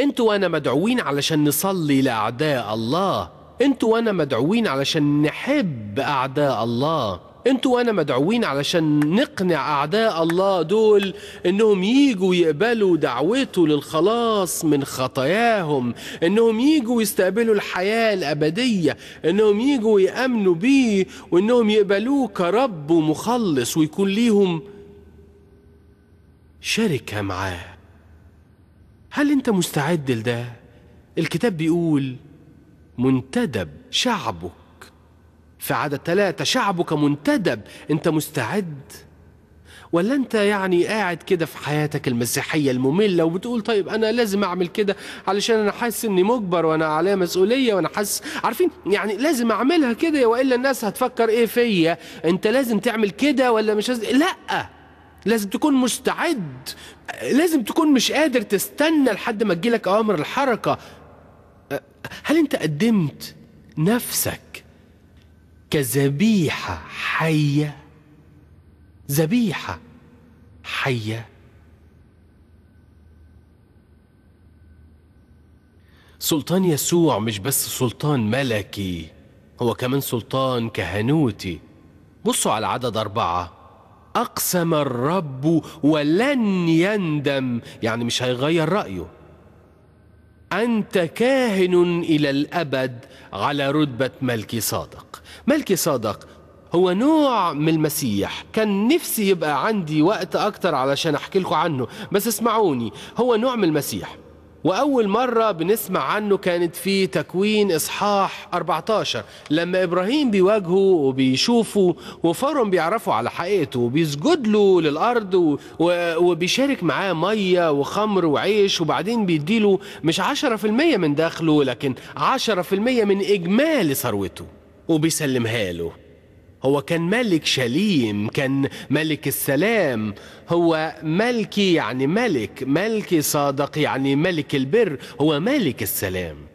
انتوا وانا مدعوين علشان نصلي لاعداء الله انتوا وانا مدعوين علشان نحب اعداء الله انتوا وانا مدعوين علشان نقنع اعداء الله دول انهم يجوا يقبلوا دعوته للخلاص من خطاياهم انهم يجوا يستقبلوا الحياه الابديه انهم يجوا يامنوا بيه وانهم يقبلوه كرب ومخلص ويكون ليهم شركه معاه هل انت مستعد لده الكتاب بيقول منتدب شعبك في عدد ثلاثة شعبك منتدب انت مستعد ولا انت يعني قاعد كده في حياتك المسيحية المملة وبتقول طيب انا لازم اعمل كده علشان انا حاسس اني مجبر وانا عليا مسؤولية وانا حاسس عارفين يعني لازم اعملها كده والا الناس هتفكر ايه فيا انت لازم تعمل كده ولا مش لازم لا لازم تكون مستعد لازم تكون مش قادر تستنى لحد ما تجيلك اوامر الحركه هل انت قدمت نفسك كذبيحه حيه ذبيحه حيه سلطان يسوع مش بس سلطان ملكي هو كمان سلطان كهنوتي بصوا على عدد أربعة أقسم الرب ولن يندم يعني مش هيغير رأيه أنت كاهن إلى الأبد على رتبة ملكي صادق ملكي صادق هو نوع من المسيح كان نفسي يبقى عندي وقت أكتر علشان أحكي لكم عنه بس اسمعوني هو نوع من المسيح وأول مرة بنسمع عنه كانت في تكوين إصحاح 14 لما إبراهيم بيواجهه وبيشوفه وفارهم بيعرفوا على حقيقته وبيسجد له للأرض وبيشارك معاه مية وخمر وعيش وبعدين بيديله مش 10% من دخله لكن 10% من إجمالي ثروته وبيسلمها له هو كان ملك شليم كان ملك السلام هو ملكي يعني ملك ملكي صادق يعني ملك البر هو ملك السلام